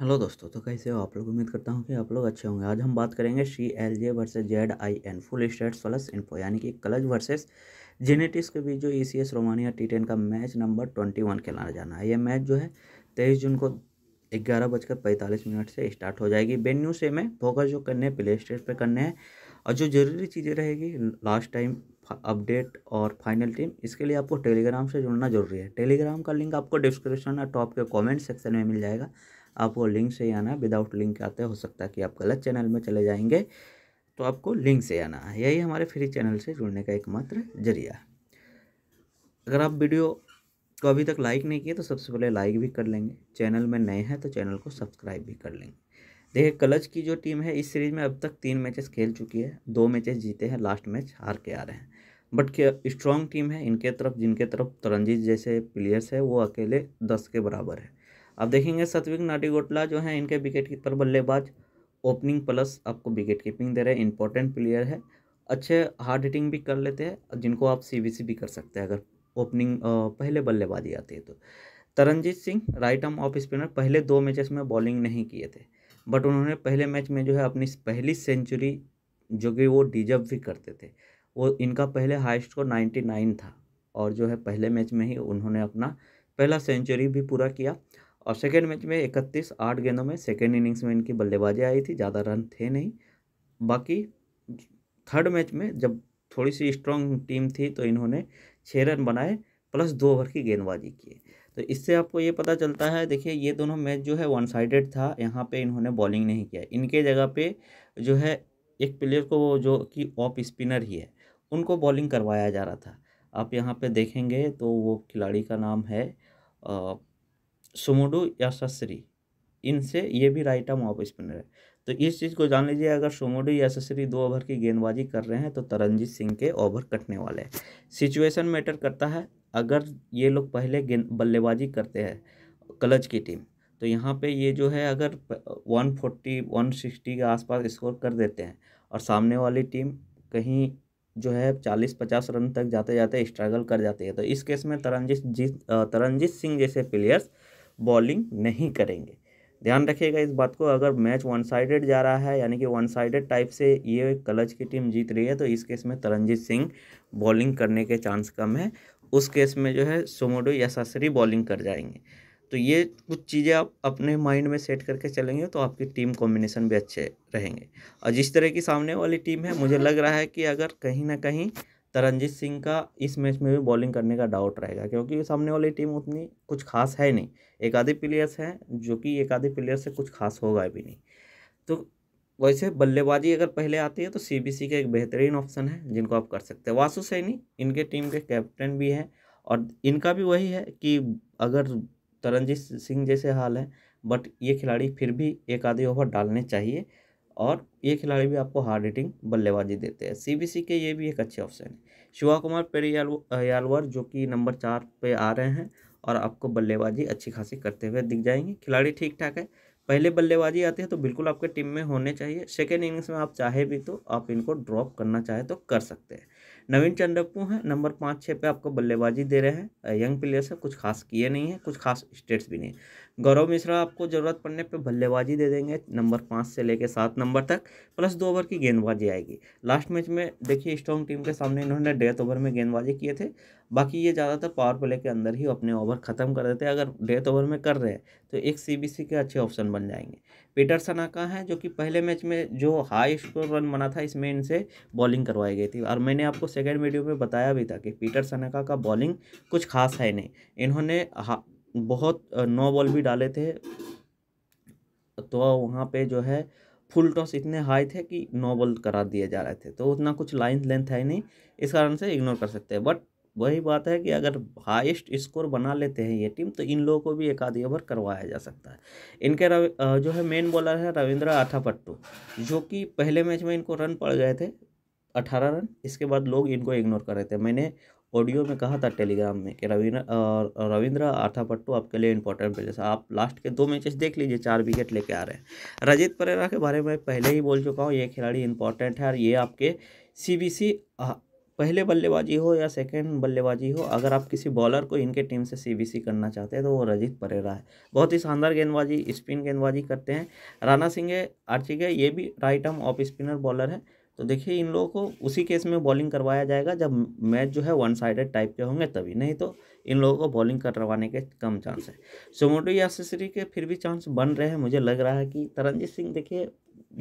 hello दोस्तों तो कैसे हो आप लोग उम्मीद करता हूँ कि आप लोग अच्छे होंगे आज हम बात करेंगे C L J versus Z I N full states plus info यानी कि कलज वर्सेस जेनेटिक्स के बीच जो E C S Romania T ten का मैच नंबर ट्वेंटी वन खेलाना जाना है ये मैच जो है तेईस जून को ग्यारह बजकर पैंतालीस मिनट से स्टार्ट हो जाएगी वेन्यू से में फोकस जो करने हैं प्ले स्टेट पर करने हैं और जो ज़रूरी चीज़ें रहेगी लास्ट टाइम अपडेट और फाइनल टीम इसके लिए आपको टेलीग्राम से जुड़ना जरूरी है टेलीग्राम का लिंक आपको डिस्क्रिप्शन और टॉप के कॉमेंट सेक्शन में मिल जाएगा आप वो लिंक से ही आना विदाउट लिंक आते हो सकता है कि आप गलत चैनल में चले जाएंगे तो आपको लिंक से आना है यही हमारे फ्री चैनल से जुड़ने का एकमात्र जरिया है अगर आप वीडियो को अभी तक लाइक नहीं किए तो सबसे पहले लाइक भी कर लेंगे चैनल में नए हैं तो चैनल को सब्सक्राइब भी कर लेंगे देखिए कलच की जो टीम है इस सीरीज़ में अब तक तीन मैचेस खेल चुकी है दो मैचेस जीते हैं लास्ट मैच हार के आ रहे हैं बट क्या स्ट्रॉन्ग टीम है इनके तरफ जिनके तरफ तरंजीत जैसे प्लेयर्स है वो अकेले दस के बराबर है अब देखेंगे सत्विक नाटीगोटला जो है इनके विकेट कीपर बल्लेबाज ओपनिंग प्लस आपको विकेट कीपिंग दे रहे हैं इंपॉर्टेंट प्लेयर है अच्छे हार्ड हिटिंग भी कर लेते हैं जिनको आप सी भी कर सकते हैं अगर ओपनिंग पहले बल्लेबाजी आती है तो Taranjeet Singh right arm off spinner पहले दो मैचेस में बॉलिंग नहीं किए थे बट उन्होंने पहले मैच में जो है अपनी पहली सेंचुरी जो कि वो डिजर्व भी करते थे वो इनका पहले हाइस्ट को नाइन था और जो है पहले मैच में ही उन्होंने अपना पहला सेंचुरी भी पूरा किया और सेकेंड मैच में इकतीस आठ गेंदों में सेकेंड इनिंग्स में इनकी बल्लेबाजी आई थी ज़्यादा रन थे नहीं बाकी थर्ड मैच में जब थोड़ी सी स्ट्रॉन्ग टीम थी तो इन्होंने छः रन बनाए प्लस दो ओवर की गेंदबाजी की तो इससे आपको ये पता चलता है देखिए ये दोनों मैच जो है वन साइडेड था यहाँ पे इन्होंने बॉलिंग नहीं किया इनके जगह पे जो है एक प्लेयर को जो कि ऑफ स्पिनर ही है उनको बॉलिंग करवाया जा रहा था आप यहाँ पे देखेंगे तो वो खिलाड़ी का नाम है सुमुडू या सस्री इनसे ये भी राइट आर्म ऑफ स्पिनर है तो इस चीज़ को जान लीजिए अगर सोमोडू या सस्री दो ओवर की गेंदबाजी कर रहे हैं तो तरनजीत सिंह के ओवर कटने वाले हैं सिचुएशन मैटर करता है अगर ये लोग पहले गेंद बल्लेबाजी करते हैं क्लच की टीम तो यहाँ पे ये जो है अगर 140 160 के आसपास स्कोर कर देते हैं और सामने वाली टीम कहीं जो है चालीस पचास रन तक जाते जाते स्ट्रगल कर जाती है तो इस केस में तरनजीत जीत तरनजीत सिंह जैसे प्लेयर्स बॉलिंग नहीं करेंगे ध्यान रखिएगा इस बात को अगर मैच वन साइडेड जा रहा है यानी कि वन साइडेड टाइप से ये कलच की टीम जीत रही है तो इस केस में तरनजीत सिंह बॉलिंग करने के चांस कम है उस केस में जो है सोमोडो या सासरी बॉलिंग कर जाएंगे तो ये कुछ चीज़ें आप अपने माइंड में सेट करके चलेंगे तो आपकी टीम कॉम्बिनेशन भी अच्छे रहेंगे और जिस तरह की सामने वाली टीम है मुझे लग रहा है कि अगर कहीं ना कहीं तरनजीत सिंह का इस मैच में भी बॉलिंग करने का डाउट रहेगा क्योंकि सामने वाली टीम उतनी कुछ खास है नहीं एक आधे प्लेयर्स हैं जो कि एक आधे प्लेयर से कुछ खास होगा भी नहीं तो वैसे बल्लेबाजी अगर पहले आती है तो सीबीसी का एक बेहतरीन ऑप्शन है जिनको आप कर सकते हैं वासु सैनी इनके टीम के कैप्टन भी हैं और इनका भी वही है कि अगर तरनजीत सिंह जैसे हाल है बट ये खिलाड़ी फिर भी एक आधे ओवर डालने चाहिए और ये खिलाड़ी भी आपको हार्ड हिटिंग बल्लेबाजी देते हैं सीबीसी के ये भी एक अच्छे ऑप्शन है शिवा कुमार पेरियाल यालवर जो कि नंबर चार पे आ रहे हैं और आपको बल्लेबाजी अच्छी खासी करते हुए दिख जाएंगे खिलाड़ी ठीक ठाक है पहले बल्लेबाजी आती है तो बिल्कुल आपके टीम में होने चाहिए सेकेंड इनिंग्स में आप चाहे भी तो आप इनको ड्रॉप करना चाहे तो कर सकते हैं नवीन चंद्रप्पू हैं नंबर पाँच छः पे आपको बल्लेबाजी दे रहे हैं यंग प्लेयर्स हैं कुछ खास किए नहीं है कुछ खास स्टेट्स भी नहीं है गौरव मिश्रा आपको ज़रूरत पड़ने पर बल्लेबाजी दे देंगे नंबर पाँच से लेकर सात नंबर तक प्लस दो ओवर की गेंदबाजी आएगी लास्ट मैच में देखिए स्ट्रॉन्ग टीम के सामने इन्होंने डेथ ओवर में गेंदबाजी किए थे बाकी ये ज़्यादातर पावर प्ले के अंदर ही अपने ओवर ख़त्म कर देते हैं अगर डेथ ओवर में कर रहे हैं तो एक सी के अच्छे ऑप्शन बन जाएंगे पीटर सनाका हैं जो कि पहले मैच में जो हाई स्कोर रन बना था इसमें इनसे बॉलिंग करवाई गई थी और मैंने आपको सेकेंड वीडियो में बताया भी था कि पीटर सनाका का बॉलिंग कुछ खास है नहीं इन्होंने बहुत नौ बॉल भी डाले थे तो वहाँ पे जो है फुल टॉस इतने हाई थे कि नौ बॉल करा दिए जा रहे थे तो उतना कुछ लाइन लेंथ है नहीं इस कारण से इग्नोर कर सकते हैं बट वही बात है कि अगर हाइस्ट स्कोर बना लेते हैं ये टीम तो इन लोगों को भी एक आधी ओवर करवाया जा सकता है इनके जो है मेन बॉलर है रविंद्र आठापट्टू जो कि पहले मैच में इनको रन पड़ गए थे अठारह रन इसके बाद लोग इनको इग्नोर कर रहे थे मैंने ऑडियो में कहा था टेलीग्राम में कि रविंद्र रविंद्र आथापट्टू आपके लिए इंपॉर्टेंट प्लेयर्स आप लास्ट के दो मैचेस देख लीजिए चार विकेट लेके आ रहे हैं रजित परेरा के बारे में पहले ही बोल चुका हूँ ये खिलाड़ी इंपॉर्टेंट है और ये आपके सीबीसी पहले बल्लेबाजी हो या सेकेंड बल्लेबाजी हो अगर आप किसी बॉलर को इनके टीम से सी करना चाहते हैं तो वो रजित परेरा है बहुत ही शानदार गेंदबाजी स्पिन गेंदबाजी करते हैं राणा सिंह आर्चिके ये भी right arm off spinner bowler है तो देखिए इन लोगों को उसी केस में बॉलिंग करवाया जाएगा जब मैच जो है वन साइडेड टाइप के होंगे तभी नहीं तो इन लोगों को बॉलिंग करवाने के कम चांस है सोमोटो यासरी के फिर भी चांस बन रहे हैं मुझे लग रहा है कि तरनजीत सिंह देखिए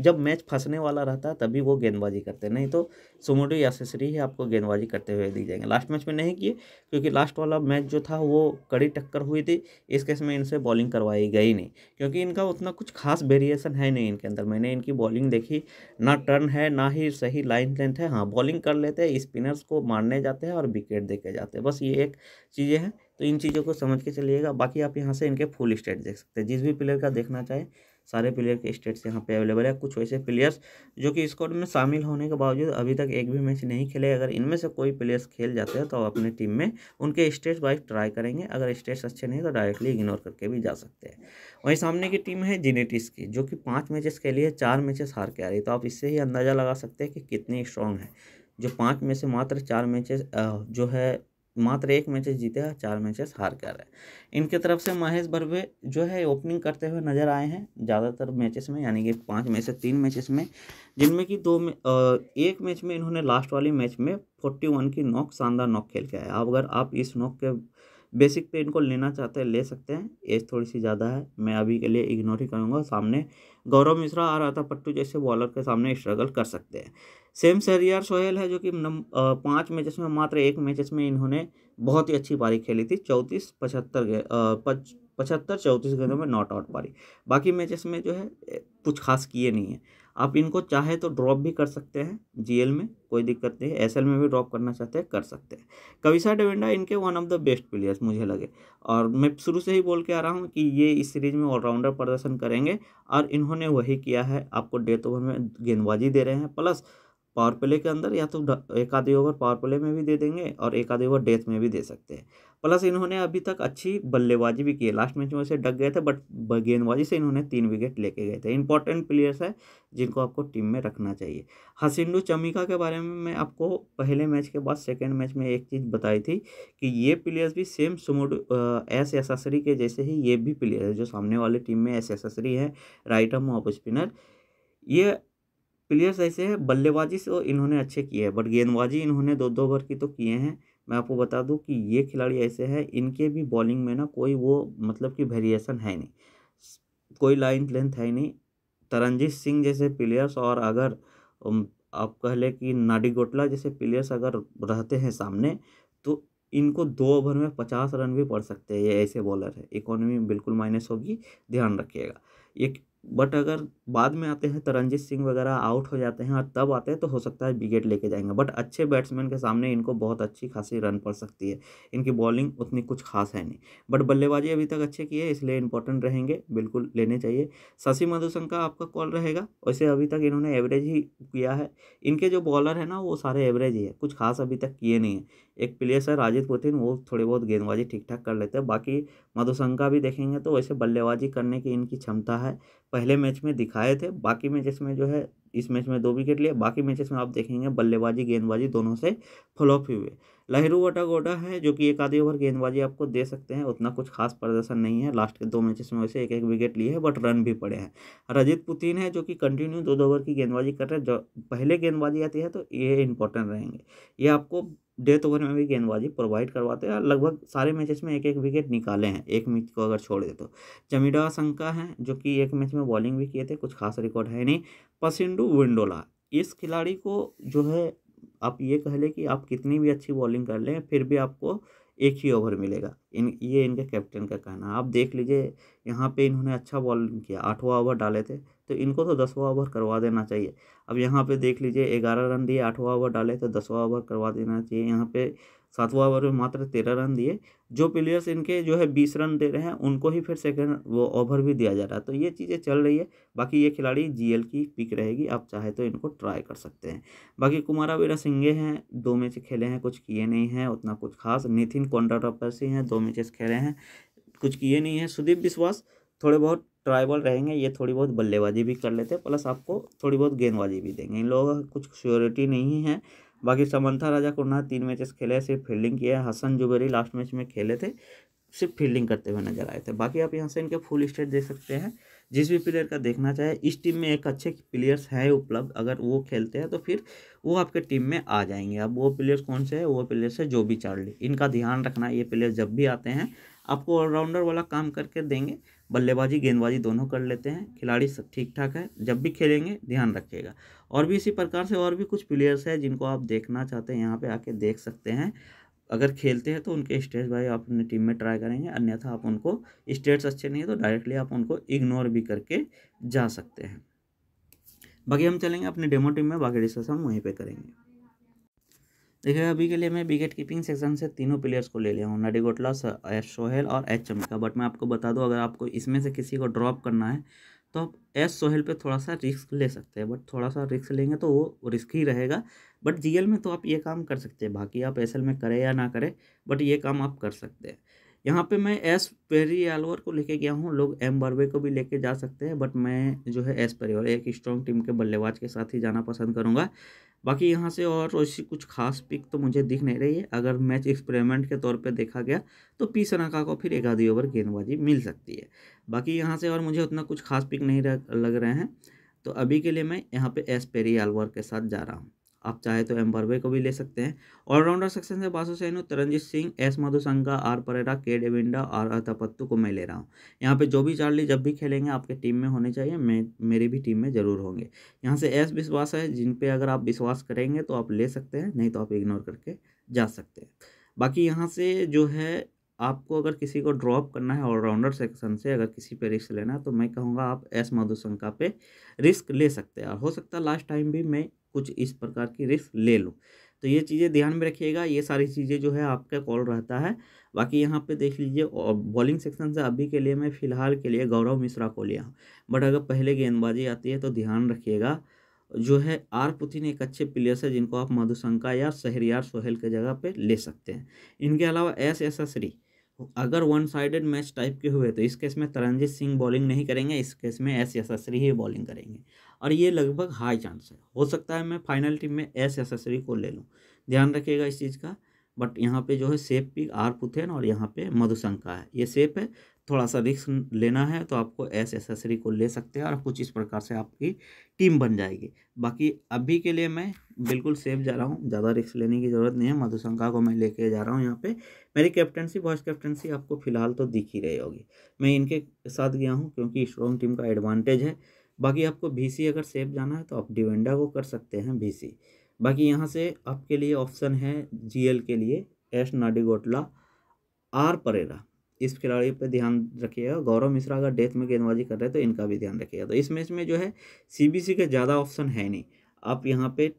जब मैच फंसने वाला रहता है तभी वो गेंदबाजी करते हैं नहीं तो सुमोटो यासेसरी ही आपको गेंदबाजी करते हुए दी जाएंगे लास्ट मैच में नहीं किए क्योंकि लास्ट वाला मैच जो था वो कड़ी टक्कर हुई थी इस केस में इनसे बॉलिंग करवाई गई नहीं क्योंकि इनका उतना कुछ खास वेरिएशन है नहीं इनके अंदर मैंने इनकी बॉलिंग देखी ना टर्न है ना ही सही लाइन लेंथ है हाँ बॉलिंग कर लेते हैं स्पिनर्स को मारने जाते हैं और विकेट दे के जाते हैं बस ये एक चीज़ें हैं तो इन चीज़ों को समझ के चलिएगा बाकी आप यहाँ से इनके फुल स्टेट देख सकते हैं जिस भी प्लेयर का देखना चाहें सारे प्लेयर के स्टेट्स यहाँ पे अवेलेबल है कुछ वैसे प्लेयर्स जो कि स्क्वाड में शामिल होने के बावजूद अभी तक एक भी मैच नहीं खेले अगर इनमें से कोई प्लेयर्स खेल जाते हैं तो अपने टीम में उनके स्टेट्स वाइज ट्राई करेंगे अगर स्टेट्स अच्छे नहीं तो डायरेक्टली इग्नोर करके भी जा सकते हैं वहीं सामने की टीम है जिनेटिस की जो कि पाँच मैचेस के लिए चार मैचेस हार के आ रही तो आप इससे ही अंदाज़ा लगा सकते हैं कि कितनी स्ट्रॉन्ग है जो पाँच में से मात्र चार मैचेस जो है मात्र एक मैचेस जीते हैं चार मैचेस हार कर है इनके तरफ से महेश बर्वे जो है ओपनिंग करते हुए नजर आए हैं ज़्यादातर मैचेस में यानी कि पांच में से तीन मैचेस में जिनमें कि दो में एक मैच में इन्होंने लास्ट वाली मैच में फोर्टी वन की नॉक शानदार नॉक खेल के आया अब अगर आप इस नॉक के बेसिक पे इनको लेना चाहते हैं ले सकते हैं एज थोड़ी सी ज़्यादा है मैं अभी के लिए इग्नोर ही करूँगा सामने गौरव मिश्रा आ रहा था पट्टू जैसे बॉलर के सामने स्ट्रगल कर सकते हैं सेम सहरियार सोहेल है जो कि पाँच मैचेस में मात्र एक मैचेस में इन्होंने बहुत ही अच्छी पारी खेली थी चौंतीस पचहत्तर पचहत्तर चौंतीस गेंदों में नॉट आउट पारी बाकी मैचेस में जो है कुछ खास किए नहीं है आप इनको चाहे तो ड्रॉप भी कर सकते हैं जीएल में कोई दिक्कत नहीं है एसएल में भी ड्रॉप करना चाहते हैं कर सकते हैं कविसा डेविंडा इनके one of the best players मुझे लगे और मैं शुरू से ही बोल के आ रहा हूँ कि ये इस सीरीज में ऑलराउंडर प्रदर्शन करेंगे और इन्होंने वही किया है आपको डेथ ओवर में गेंदबाजी दे रहे हैं प्लस पावर प्ले के अंदर या तो एक आधे ओवर पावर प्ले में भी दे देंगे और एक आधे ओवर डेथ में भी दे सकते हैं प्लस इन्होंने अभी तक अच्छी बल्लेबाजी भी की है लास्ट मैच में उसे डक गए थे बट गेंदबाजी से इन्होंने तीन विकेट लेके गए थे इंपॉर्टेंट प्लेयर्स है जिनको आपको टीम में रखना चाहिए हसिंडू चमिका के बारे में मैं आपको पहले मैच के बाद सेकेंड मैच में एक चीज़ बताई थी कि ये प्लेयर्स भी सेम सुमोड एस एसेसरी के जैसे ही ये भी प्लेयर है जो सामने वाली टीम में एस एसेसरी है राइट हम ऑफ स्पिनर ये प्लेयर्स ऐसे हैं बल्लेबाजी से इन्होंने अच्छे किए हैं बट गेंदबाजी इन्होंने दो दो ओवर की तो किए हैं मैं आपको बता दूं कि ये खिलाड़ी ऐसे हैं इनके भी बॉलिंग में ना कोई वो मतलब कि वेरिएशन है नहीं कोई लाइन लेंथ है नहीं तरनजीत सिंह जैसे प्लेयर्स और अगर आप कह लें कि नाडी गोटला जैसे प्लेयर्स अगर रहते हैं सामने तो इनको दो ओवर में पचास रन भी पड़ सकते हैं ये ऐसे बॉलर है इकोनॉमी बिल्कुल माइनस होगी ध्यान रखिएगा एक बट अगर बाद में आते हैं तो रंजीत सिंह वगैरह आउट हो जाते हैं और तब आते हैं तो हो सकता है विकेट लेके जाएंगे बट अच्छे बैट्समैन के सामने इनको बहुत अच्छी खासी रन पड़ सकती है इनकी बॉलिंग उतनी कुछ खास है नहीं बट बल्लेबाजी अभी तक अच्छे की है इसलिए इंपॉर्टेंट रहेंगे बिल्कुल लेने चाहिए शशि मधुसन का आपका कॉल रहेगा वैसे अभी तक इन्होंने एवरेज ही किया है इनके जो बॉलर हैं ना वो सारे एवरेज ही है कुछ खास अभी तक किए नहीं है एक प्लेयर्स है राजीव पुतिन वो थोड़ी बहुत गेंदबाजी ठीक ठाक कर लेते हैं बाकी मधुसंका भी देखेंगे तो वैसे बल्लेबाजी करने की इनकी क्षमता है पहले मैच में दिखा दिखाए थे बाकी मैचेस में जो है इस मैच में दो विकेट लिए बाकी मैचेस में आप देखेंगे बल्लेबाजी गेंदबाजी दोनों से फ्लॉप हुए लहरू वटागोटा है जो कि एक आधी ओवर गेंदबाजी आपको दे सकते हैं उतना कुछ खास प्रदर्शन नहीं है लास्ट के दो मैचेस में वैसे एक एक विकेट लिए है बट रन भी पड़े हैं रजित पुतिन है जो कि कंटिन्यू दो दो ओवर की गेंदबाजी कर रहे हैं जो पहले गेंदबाजी आती है तो ये इंपॉर्टेंट रहेंगे ये आपको डेथ ओवर तो में भी गेंदबाजी प्रोवाइड करवाते हैं लगभग सारे मैचेस में एक एक विकेट निकाले हैं एक मैच को अगर छोड़ दे तो जमीडा शंका हैं जो कि एक मैच में बॉलिंग भी किए थे कुछ खास रिकॉर्ड है नहीं पसिंडू विंडोला इस खिलाड़ी को जो है आप ये कह लें कि आप कितनी भी अच्छी बॉलिंग कर लें फिर भी आपको एक ही ओवर मिलेगा इन ये इनके कैप्टन का कहना है आप देख लीजिए यहाँ पे इन्होंने अच्छा बॉलिंग किया आठवां ओवर डाले थे तो इनको तो दसवां ओवर करवा देना चाहिए अब यहाँ पे देख लीजिए ग्यारह रन दिए आठवां ओवर डाले तो दसवां ओवर करवा देना चाहिए यहाँ पे सातवां ओवर में मात्र तेरह रन दिए जो प्लेयर्स इनके जो है बीस रन दे रहे हैं उनको ही फिर सेकेंड वो ओवर भी दिया जा रहा है तो ये चीज़ें चल रही है बाकी ये खिलाड़ी जीएल की पिक रहेगी आप चाहे तो इनको ट्राई कर सकते हैं बाकी कुमारा वीरा सिंगे हैं दो मैच खेले हैं कुछ किए नहीं हैं उतना कुछ खास नितिन कोंडारापसी हैं दो मैचेस खेले हैं कुछ किए नहीं है सुदीप विश्वास थोड़े बहुत ट्राइबल रहेंगे ये थोड़ी बहुत बल्लेबाजी भी कर लेते हैं प्लस आपको थोड़ी बहुत गेंदबाजी भी देंगे इन लोगों का कुछ श्योरिटी नहीं है बाकी समंथा राजा कुन्ना तीन मैचेस खेले सिर्फ फील्डिंग किया हसन जुबेरी लास्ट मैच में खेले थे सिर्फ फील्डिंग करते हुए नजर आए थे बाकी आप यहाँ से इनके फुल स्टेट देख सकते हैं जिस भी प्लेयर का देखना चाहे इस टीम में एक अच्छे प्लेयर्स हैं उपलब्ध अगर वो खेलते हैं तो फिर वो आपके टीम में आ जाएंगे अब वो प्लेयर्स कौन से हैं वो प्लेयर्स है जो भी चार्ली इनका ध्यान रखना ये प्लेयर जब भी आते हैं आपको ऑलराउंडर वाला काम करके देंगे बल्लेबाजी गेंदबाजी दोनों कर लेते हैं खिलाड़ी सब ठीक ठाक है जब भी खेलेंगे ध्यान रखिएगा और भी इसी प्रकार से और भी कुछ प्लेयर्स हैं जिनको आप देखना चाहते हैं यहाँ पे आके देख सकते हैं अगर खेलते हैं तो उनके स्टेट्स भाई आप अपनी टीम में ट्राई करेंगे अन्यथा आप उनको स्टेट्स अच्छे नहीं है तो डायरेक्टली आप उनको इग्नोर भी करके जा सकते हैं बाकी हम चलेंगे अपने डेमो टीम में बाकी डिस्कस हम वहीं पर करेंगे देखिए अभी के लिए मैं विकेट कीपिंग सेक्शन से तीनों प्लेयर्स को ले लिया हूँ नडी गोटला सोहेल और एच चमिका बट मैं आपको बता दूँ अगर आपको इसमें से किसी को ड्रॉप करना है तो आप एस सोहेल पे थोड़ा सा रिस्क ले सकते हैं बट थोड़ा सा रिस्क लेंगे तो वो रिस्क ही रहेगा बट जी में तो आप ये काम कर सकते हैं बाकी आप एस में करें या ना करें बट ये काम आप कर सकते हैं यहाँ पे मैं एस पेरी एलवर को लेके गया हूँ लोग एम बर्वे को भी लेके जा सकते हैं बट मैं जो है एस पेरी और एक स्ट्रॉन्ग टीम के बल्लेबाज के साथ ही जाना पसंद करूँगा बाकी यहाँ से और ऐसी कुछ खास पिक तो मुझे दिख नहीं रही है अगर मैच एक्सपेरिमेंट के तौर पे देखा गया तो पी सनाका को फिर एक आधी ओवर गेंदबाजी मिल सकती है बाकी यहाँ से और मुझे उतना कुछ खास पिक नहीं लग रहे हैं तो अभी के लिए मैं यहाँ पे एस पेरी के साथ जा रहा हूँ आप चाहे तो एम बर्वे को भी ले सकते हैं ऑलराउंडर सेक्शन से Basu Saini Taranjeet Singh S Madushanka R Perera K Devinda are अतापत्तू को मैं ले रहा हूँ यहाँ पे जो भी चार्ली जब भी खेलेंगे आपके टीम में होने चाहिए मैं मेरी भी टीम में ज़रूर होंगे यहाँ से एस विश्वास है जिन पे अगर आप विश्वास करेंगे तो आप ले सकते हैं नहीं तो आप इग्नोर करके जा सकते हैं बाकी यहाँ से जो है आपको अगर किसी को ड्रॉप करना है ऑलराउंडर सेक्शन से अगर किसी पे रिस्क लेना है तो मैं कहूँगा आप एस मधुशंका पे रिस्क ले सकते हैं और हो सकता है लास्ट टाइम भी मैं कुछ इस प्रकार की रिस्क ले लो तो ये चीज़ें ध्यान में रखिएगा ये सारी चीज़ें जो है आपका कॉल रहता है बाकी यहाँ पे देख लीजिए और बॉलिंग सेक्शन से अभी के लिए मैं फ़िलहाल के लिए गौरव मिश्रा को लिया हूँ बट अगर पहले गेंदबाजी आती है तो ध्यान रखिएगा जो है आर पुथिन एक अच्छे प्लेयर्स है जिनको आप मधुशंका या शहरियार सोहेल के जगह पर ले सकते हैं इनके अलावा एस एस एसरी अगर वन साइडेड मैच टाइप के हुए तो इस केस में तरनजीत सिंह बॉलिंग नहीं करेंगे इस केस में एस एस ही बॉलिंग करेंगे और ये लगभग हाई चांस है हो सकता है मैं फाइनल टीम में एस एसेसरी को ले लूँ ध्यान रखिएगा इस चीज़ का बट यहाँ पे जो है सेफ पिक आर पुथेन और यहाँ पे मधुशंका है ये सेफ है थोड़ा सा रिस्क लेना है तो आपको एस एसेसरी को ले सकते हैं और कुछ इस प्रकार से आपकी टीम बन जाएगी बाकी अभी के लिए मैं बिल्कुल सेफ जा रहा हूँ ज़्यादा रिस्क लेने की ज़रूरत नहीं है मधुशंका को मैं लेके जा रहा हूँ यहाँ पे मेरी कैप्टनसी वॉइस कैप्टनसी आपको फिलहाल तो दिख ही रही होगी मैं इनके साथ गया हूँ क्योंकि स्ट्रॉन्ग टीम का एडवांटेज है बाकी आपको वी अगर सेफ जाना है तो आप डिवेंडा को कर सकते हैं वी बाकी यहाँ से आपके लिए ऑप्शन है जीएल के लिए एस नाडीगोटला आर परेरा इस खिलाड़ी पर ध्यान रखिएगा गौरव मिश्रा अगर डेथ में गेंदबाजी कर रहे हैं तो इनका भी ध्यान रखिएगा तो इस मैच में जो है सीबीसी के ज़्यादा ऑप्शन है नहीं आप यहाँ पे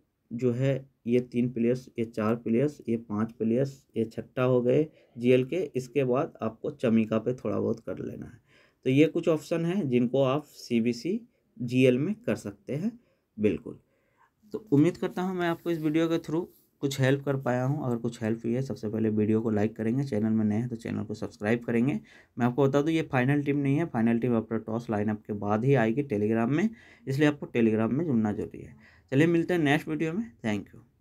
जो है ये तीन प्लेयर्स ये चार प्लेयर्स ये पांच प्लेयर्स ये छट्टा हो गए जीएल के इसके बाद आपको चमिका पे थोड़ा बहुत कर लेना है तो ये कुछ ऑप्शन हैं जिनको आप सी जी में कर सकते हैं बिल्कुल तो उम्मीद करता हूँ मैं आपको इस वीडियो के थ्रू कुछ हेल्प कर पाया हूँ अगर कुछ हेल्प हुई है सबसे पहले वीडियो को लाइक करेंगे चैनल में नए हैं तो चैनल को सब्सक्राइब करेंगे मैं आपको बता दूँ ये फाइनल टीम नहीं है final team after toss lineup के बाद ही आएगी टेलीग्राम में इसलिए आपको टेलीग्राम में जुड़ना जरूरी है चलिए मिलते हैं नेक्स्ट वीडियो में थैंक यू